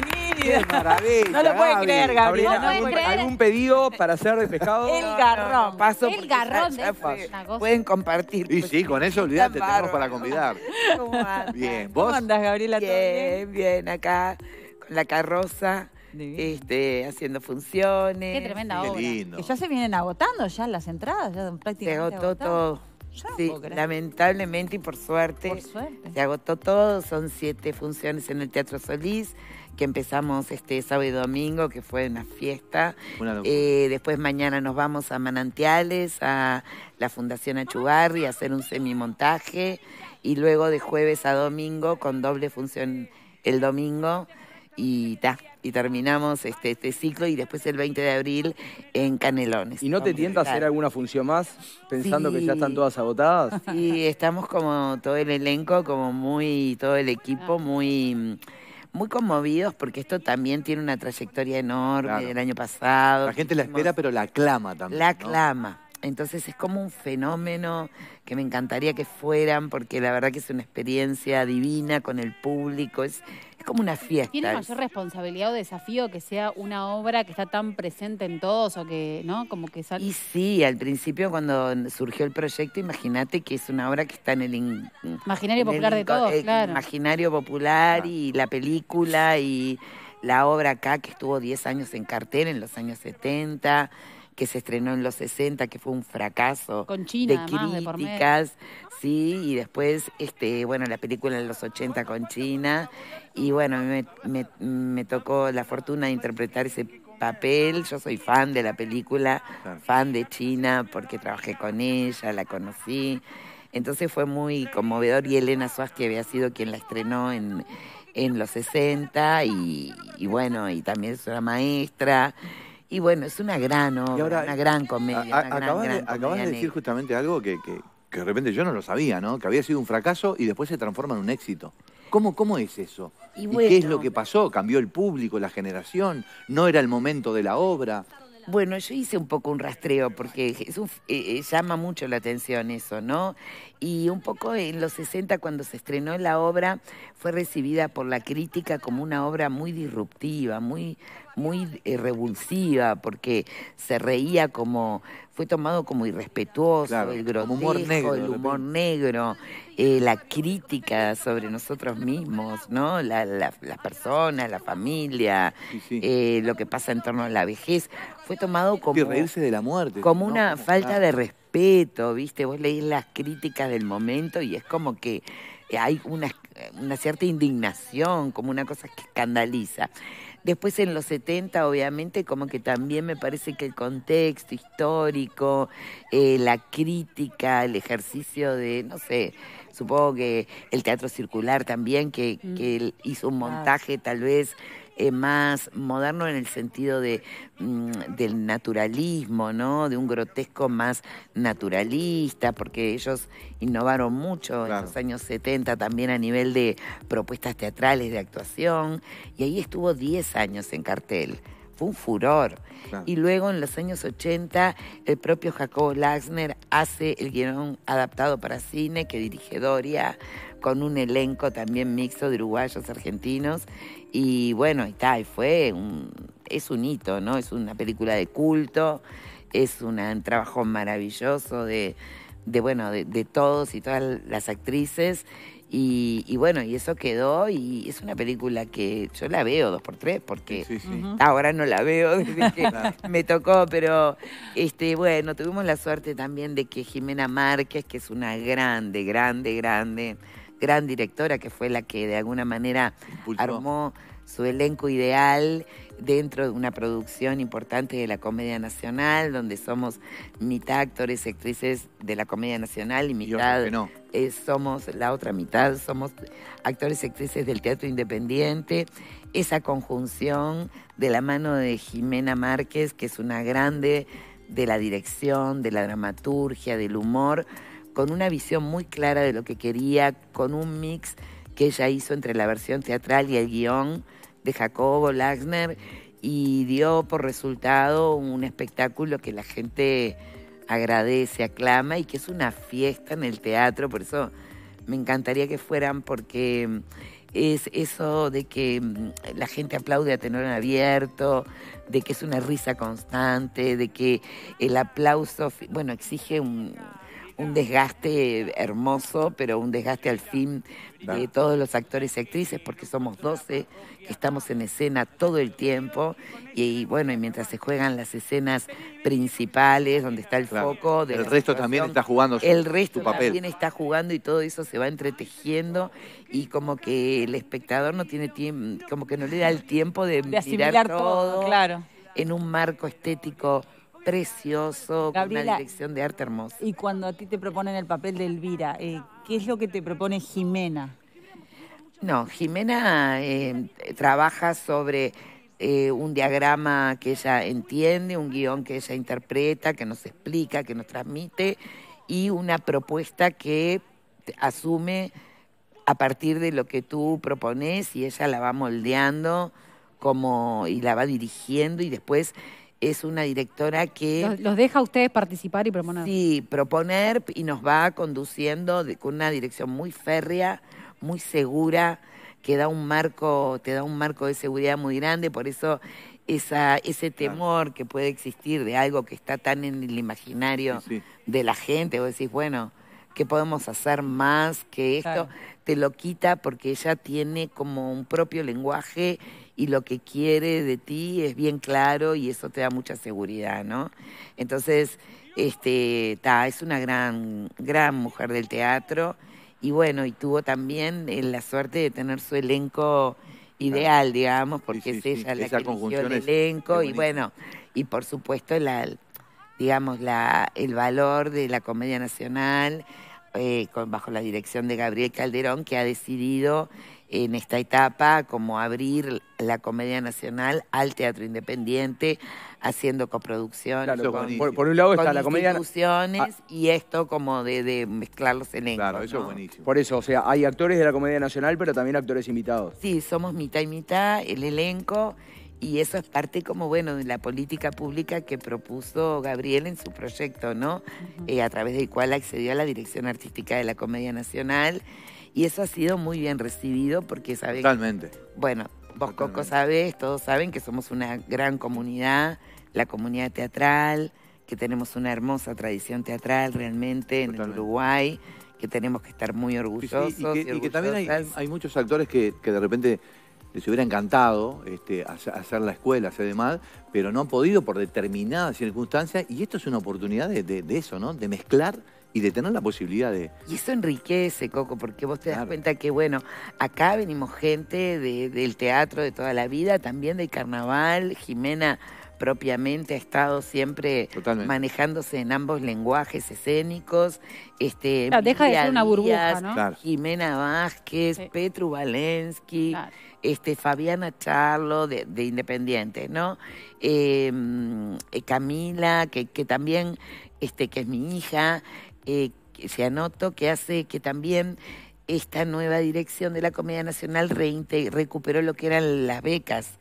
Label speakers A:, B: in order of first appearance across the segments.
A: Qué maravilla. No lo puedes creer, Gabriela. ¿Algún,
B: pedido para hacer de pescado? El garrón. el garrón de Pueden compartir. Y pues. sí, con eso olvídate, tenemos para convidar. Bien, ¿vos? ¿Cómo andas, Gabriela? ¿Todo bien, bien, acá con la carroza. Este, haciendo funciones. Qué tremenda Qué obra. Lindo. Que
A: ya se vienen agotando ya las entradas, ya prácticamente. Se agotó todo.
B: Sí, lamentablemente y por suerte, se agotó todo. Son siete funciones en el Teatro Solís que empezamos este sábado y domingo, que fue una fiesta. Eh, después mañana nos vamos a Manantiales, a la Fundación Achugarri, a hacer un semimontaje. Y luego de jueves a domingo, con doble función el domingo, y y terminamos este, este, ciclo y después el 20 de abril en Canelones. ¿Y no te tienta a hacer alguna función más pensando que ya están todas agotadas? Sí, estamos como todo el elenco, como muy, todo el equipo muy muy conmovidos porque esto también tiene una trayectoria enorme del año pasado.
A: La gente la espera,
B: pero la clama también. La clama Entonces es como un fenómeno que me encantaría que fueran porque la verdad que es una experiencia divina con el público, como una fiesta. ¿Tiene mayor
A: responsabilidad o desafío que sea una obra que está tan presente en todos o que, ¿no? Como que Y
B: sí, al principio cuando surgió el proyecto, imagínate que es una obra que está en el...
A: Imaginario popular de todos, eh, claro.
B: Imaginario popular y la película y la obra acá que estuvo 10 años en cartel en los años 70 que se estrenó en los 60, que fue un fracaso de críticas, sí, y después, este, bueno, la película en los 80 con China, y bueno, me, me, me tocó la fortuna de interpretar ese papel, yo soy fan de la película, fan de China, porque trabajé con ella, la conocí, entonces fue muy conmovedor, y Elena Suárez, que había sido quien la estrenó en, en los 60, y, y bueno, y también es una maestra, y bueno, es una gran obra, una gran comedia. acabas, de, decir
A: justamente algo que, de repente yo no lo sabía, ¿no? Que había sido un fracaso y después se transforma en un éxito. ¿Cómo, cómo es eso?
B: ¿Y, qué es lo que pasó? ¿Cambió el público, la generación? ¿No era el momento de la obra? Bueno, yo hice un poco un rastreo porque es eh, eh, llama mucho la atención eso, ¿no? Y un poco en los 60 cuando se estrenó la obra fue recibida por la crítica como una obra muy disruptiva, muy muy eh, revulsiva, porque se reía como, fue tomado como irrespetuoso, el humor negro, el eh, humor negro, la crítica sobre nosotros mismos, ¿no? Las personas, la familia, eh, lo que pasa en torno a la vejez, fue tomado como... reírse de la muerte. Como una falta de respeto, ¿viste? Vos leís las críticas del momento y es como que hay una, una cierta indignación, como una cosa que escandaliza. Después en los 70, obviamente, como que también me parece que el contexto histórico, eh, la crítica, el ejercicio de, no sé, supongo que el teatro circular también, que, hizo un montaje tal vez eh, más moderno en el sentido de, mm, del naturalismo, ¿no? De un grotesco más naturalista, porque ellos innovaron mucho en los años 70 también a nivel de propuestas teatrales, de actuación, y ahí estuvo 10 años en cartel fue un furor. Y luego en los años 80 el propio Jacobo Laxner hace el guion adaptado para cine que dirige Doria, con un elenco también mixto de uruguayos, argentinos. Y bueno, y tal, fue un, es un hito, ¿no? Es una película de culto, es un trabajo maravilloso de, bueno, de, de todos y todas las actrices y, bueno, y eso quedó y es una película que yo la veo dos por tres porque ahora no la veo me tocó, pero este bueno, tuvimos la suerte también de que Jimena Márquez, que es una grande, grande, grande, gran directora, que fue la que de alguna manera armó su elenco ideal dentro de una producción importante de la Comedia Nacional, donde somos mitad actores y actrices de la Comedia Nacional y mitad... somos la otra mitad, somos actores y actrices del Teatro Independiente. Esa conjunción de la mano de Jimena Márquez, que es una grande de la dirección, de la dramaturgia, del humor, con una visión muy clara de lo que quería, con un mix que ella hizo entre la versión teatral y el guión de Jacobo Lagner y dio por resultado un espectáculo que la gente agradece, aclama y que es una fiesta en el teatro, por eso me encantaría que fueran porque mm, es eso de que mm, la gente aplaude a tenor abierto, de que es una risa constante, de que el aplauso, bueno, exige un, un desgaste hermoso, pero un desgaste al fin de todos los actores y actrices, porque somos 12 que estamos en escena todo el tiempo, y, bueno, y mientras se juegan las escenas principales, donde está el foco... De el resto también está
A: jugando su, El resto también
B: está jugando y todo eso se va entretejiendo, y como que el espectador no tiene tiempo, como que no le da el tiempo de, mirar todo, claro. en un marco estético precioso, una dirección de arte hermosa.
A: Y cuando a ti te proponen el papel de Elvira, eh, ¿qué es lo que te propone Jimena?
B: No, Jimena eh, trabaja sobre eh, un diagrama que ella entiende, un guión que ella interpreta, que nos explica, que nos transmite, y una propuesta que asume a partir de lo que tú propones y ella la va moldeando como y la va dirigiendo y después es una directora que... Los, deja a ustedes participar y proponer. Sí, proponer y nos va conduciendo con una dirección muy férrea, muy segura, que da un marco, te da un marco de seguridad muy grande, por eso ese temor que puede existir de algo que está tan en el imaginario de la gente, vos decís, bueno, ¿qué podemos hacer más que esto? Te lo quita porque ella tiene como un propio lenguaje y lo que quiere de ti es bien claro y eso te da mucha seguridad, ¿no? Entonces, este, ta, es una gran, gran mujer del teatro y bueno, y tuvo también eh, la suerte de tener su elenco ideal, digamos, porque es ella la que eligió el elenco y bueno, y por supuesto la digamos la el valor de la comedia nacional eh, con, bajo la dirección de Gabriel Calderón que ha decidido en esta etapa, como abrir la Comedia Nacional al Teatro Independiente, haciendo coproducciones. por, un lado está la Comedia Nacional. Ah. y esto como de, de los elencos. Claro, eso buenísimo. Por eso, o sea, hay actores de la Comedia Nacional, pero también actores invitados. Sí, somos mitad y mitad, el elenco. Y eso es parte como, bueno, de la política pública que propuso Gabriel en su proyecto, ¿no? Eh, a través del cual accedió a la dirección artística de la Comedia Nacional y eso ha sido muy bien recibido porque saben... Totalmente. bueno, vos Coco sabés, todos saben que somos una gran comunidad, la comunidad teatral, que tenemos una hermosa tradición teatral realmente en el Uruguay, que tenemos que estar muy orgullosos. y, que,
A: también hay, muchos actores que, de repente les hubiera encantado este, hacer la escuela, hacer demás, pero no han podido por determinadas circunstancias.
B: Y esto es una oportunidad de, de eso, ¿no? De mezclar y de tener la posibilidad de... Y eso enriquece, Coco, porque vos te das cuenta que, bueno, acá venimos gente del teatro de toda la vida, también del carnaval, Jimena propiamente ha estado siempre manejándose en ambos lenguajes escénicos. Este, deja de ser una burbuja, ¿no? Jimena Vázquez, Petru Valensky, este, Fabiana Charlo de, Independiente, ¿no? Em, eh, Camila, que, también este, que es mi hija, eh, se anoto que hace que también esta nueva dirección de la Comedia Nacional recuperó lo que eran las becas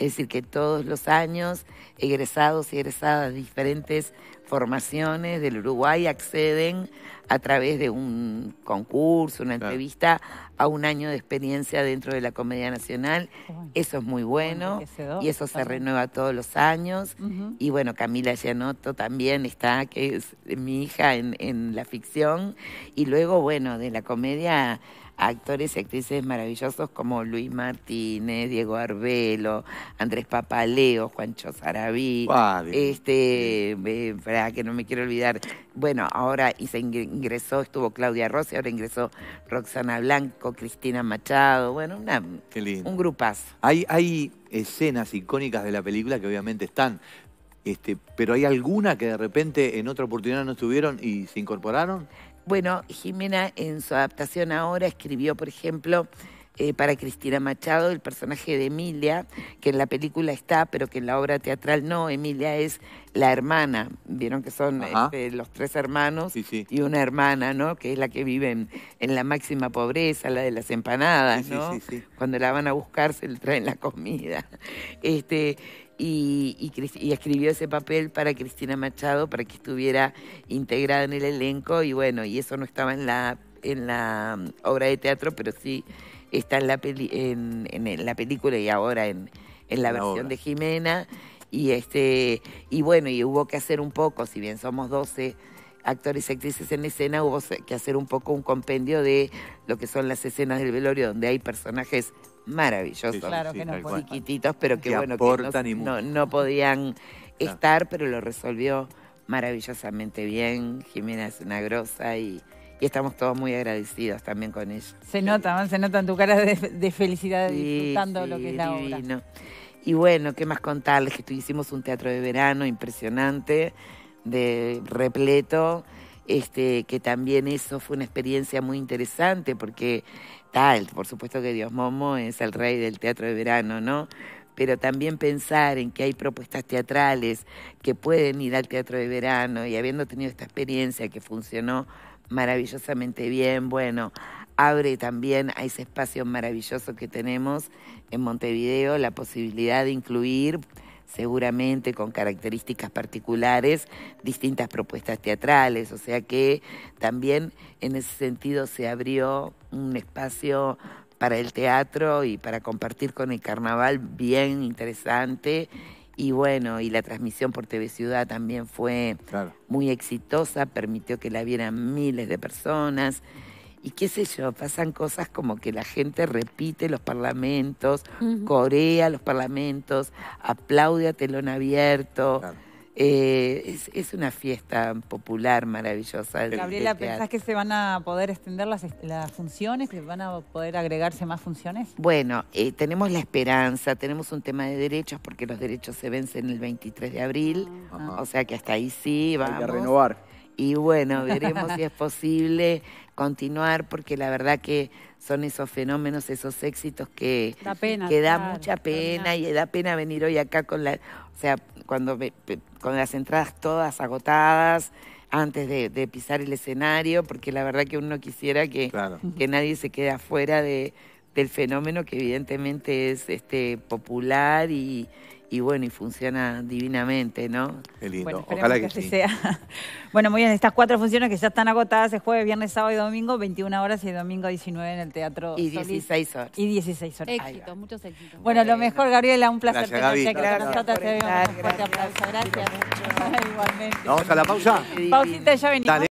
B: es decir, que todos los años egresados y egresadas de diferentes formaciones del Uruguay acceden a través de un concurso, una entrevista, a un año de experiencia dentro de la Comedia Nacional. Eso es muy bueno y eso se renueva todos los años. Y bueno, Camila Gianotto también está, que es mi hija en, en la ficción. Y luego, bueno, de la comedia actores y actrices maravillosos como Luis Martínez, Diego Arbelo, Andrés Papaleo, Juancho Sarabí, este, eh, para que no me quiero olvidar, bueno, ahora se ingresó, estuvo Claudia Rossi, ahora ingresó Roxana Blanco, Cristina Machado, bueno, una, un grupazo.
A: Hay, hay escenas icónicas de la película que obviamente están, este, pero hay
B: alguna que de repente en otra oportunidad no estuvieron y se incorporaron. Bueno, Jimena en su adaptación ahora escribió, por ejemplo, eh, para Cristina Machado, el personaje de Emilia, que en la película está, pero que en la obra teatral no. Emilia es la hermana, vieron que son este, los tres hermanos y una hermana, ¿no? Que es la que vive en, la máxima pobreza, la de las empanadas, ¿no? Cuando la van a buscar se le traen la comida. Este, y, escribió ese papel para Cristina Machado para que estuviera integrada en el elenco y bueno, y eso no estaba en la, en la um, obra de teatro, pero sí está en la, en, la película y ahora en, en la, versión de Jimena. Y, este, y bueno, y hubo que hacer un poco, si bien somos 12 actores y actrices en escena, hubo que hacer un poco un compendio de lo que son las escenas del velorio, donde hay personajes maravillosos, que chiquititos, pero que, bueno, que no, podían estar, pero lo resolvió maravillosamente bien. Jimena es una grosa y, estamos todos muy agradecidos también con ella.
A: Se nota, se nota en tu cara de, felicidad
B: disfrutando lo que es la obra. Y bueno, ¿qué más contarles? Que hicimos un teatro de verano impresionante, de repleto este, que también eso fue una experiencia muy interesante porque tal, por supuesto que Dios Momo es el rey del teatro de verano, ¿no? Pero también pensar en que hay propuestas teatrales que pueden ir al teatro de verano y habiendo tenido esta experiencia que funcionó maravillosamente bien, bueno, abre también a ese espacio maravilloso que tenemos en Montevideo la posibilidad de incluir seguramente con características particulares, distintas propuestas teatrales, o sea que también en ese sentido se abrió un espacio para el teatro y para compartir con el carnaval bien interesante. Y bueno, y la transmisión por TV Ciudad también fue muy exitosa, permitió que la vieran miles de personas y qué sé yo, pasan cosas como que la gente repite los parlamentos, corea los parlamentos, aplaude a telón abierto. Eh, es, una fiesta popular maravillosa. Gabriela,
A: que se van a poder extender las, funciones? ¿Que van a poder agregarse más funciones?
B: Bueno, eh, tenemos la esperanza, tenemos un tema de derechos porque los derechos se vencen el 23 de abril, o sea que hasta ahí sí vamos. Hay renovar. Y bueno, veremos si es posible continuar porque la verdad que son esos fenómenos, esos éxitos que da, que da mucha pena y da pena venir hoy acá con la, o sea, cuando con las entradas todas agotadas antes de, pisar el escenario, porque la verdad que uno quisiera que, que nadie se quede afuera de, del fenómeno que evidentemente es este popular y, y bueno, y funciona divinamente, ¿no? Qué lindo, bueno, ojalá que, así sí. sea. Bueno, muy bien, estas cuatro funciones que ya están agotadas, el jueves, viernes, sábado y domingo,
A: 21 horas y el domingo 19 en el Teatro Y 16 horas. Y 16 horas. Éxito, muchos éxitos. Bueno, lo mejor, Gabriela, un placer tenerte aquí con nosotros. Te un fuerte aplauso. Gracias. Igualmente. Vamos a la pausa. Pausita, ya venimos. Dale.